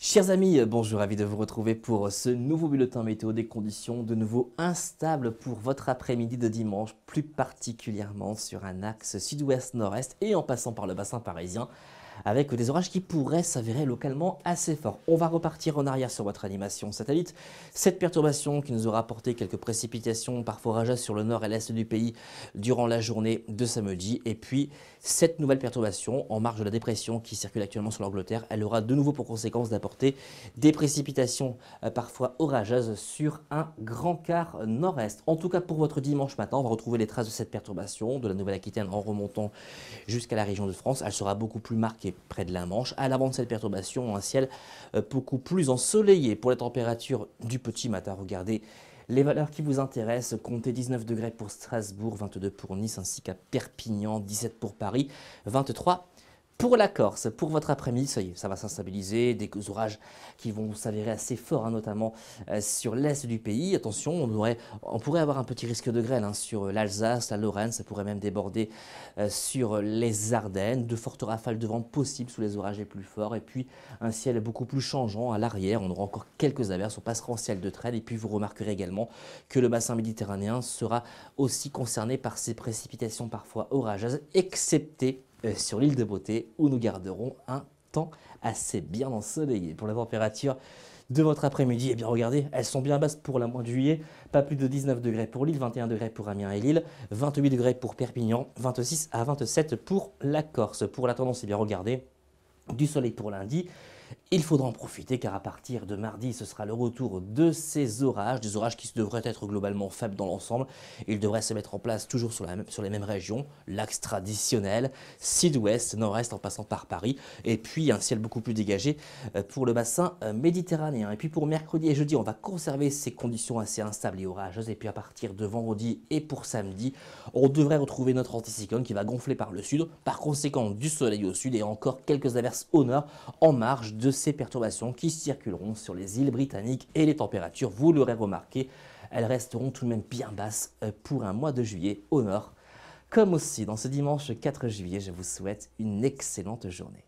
Chers amis, bonjour, ravi de vous retrouver pour ce nouveau bulletin météo des conditions de nouveau instables pour votre après-midi de dimanche, plus particulièrement sur un axe sud-ouest-nord-est et en passant par le bassin parisien avec des orages qui pourraient s'avérer localement assez forts. On va repartir en arrière sur votre animation satellite. Cette perturbation qui nous aura apporté quelques précipitations parfois orageuses sur le nord et l'est du pays durant la journée de samedi. Et puis, cette nouvelle perturbation en marge de la dépression qui circule actuellement sur l'Angleterre, elle aura de nouveau pour conséquence d'apporter des précipitations euh, parfois orageuses sur un grand quart nord-est. En tout cas, pour votre dimanche matin, on va retrouver les traces de cette perturbation de la Nouvelle-Aquitaine en remontant jusqu'à la région de France. Elle sera beaucoup plus marquée près de la Manche. À l'avant de cette perturbation, un ciel euh, beaucoup plus ensoleillé pour la température du petit matin. Regardez les valeurs qui vous intéressent, comptez 19 degrés pour Strasbourg, 22 pour Nice ainsi qu'à Perpignan, 17 pour Paris, 23 pour la Corse, pour votre après-midi, ça ça va s'instabiliser, des orages qui vont s'avérer assez forts, hein, notamment euh, sur l'est du pays. Attention, on, pourrait avoir un petit risque de grêle hein, sur euh, l'Alsace, la Lorraine, ça pourrait même déborder euh, sur les Ardennes, de fortes rafales de vent possibles sous les orages les plus forts, et puis un ciel beaucoup plus changeant à l'arrière, on aura encore quelques averses, on passera en ciel de traîne, et puis vous remarquerez également que le bassin méditerranéen sera aussi concerné par ces précipitations parfois orageuses, excepté euh, sur l'île de Beauté où nous garderons un temps assez bien ensoleillé. Pour la température de votre après-midi, eh bien regardez, elles sont bien basses pour la mois de juillet, pas plus de 19 degrés pour l'île, 21 degrés pour Amiens et Lille, 28 degrés pour Perpignan, 26 à 27 pour la Corse. Pour la tendance, eh bien regardez, du soleil pour lundi, il faudra en profiter car à partir de mardi, ce sera le retour de ces orages, des orages qui devraient être globalement faibles dans l'ensemble. Ils devraient se mettre en place toujours sur, les mêmes régions, l'axe traditionnel, sud-ouest, nord-est en passant par Paris, et puis un ciel beaucoup plus dégagé euh, pour le bassin euh, méditerranéen. Et puis pour mercredi et jeudi, on va conserver ces conditions assez instables et orageuses, et puis à partir de vendredi et pour samedi, on devrait retrouver notre anticyclone qui va gonfler par le sud, par conséquent du soleil au sud et encore quelques averses au nord en marge de ces perturbations qui circuleront sur les îles britanniques et les températures, vous l'aurez remarqué, elles resteront tout de même bien basses euh, pour un mois de juillet au nord. Comme aussi dans ce dimanche 4 juillet, je vous souhaite une excellente journée.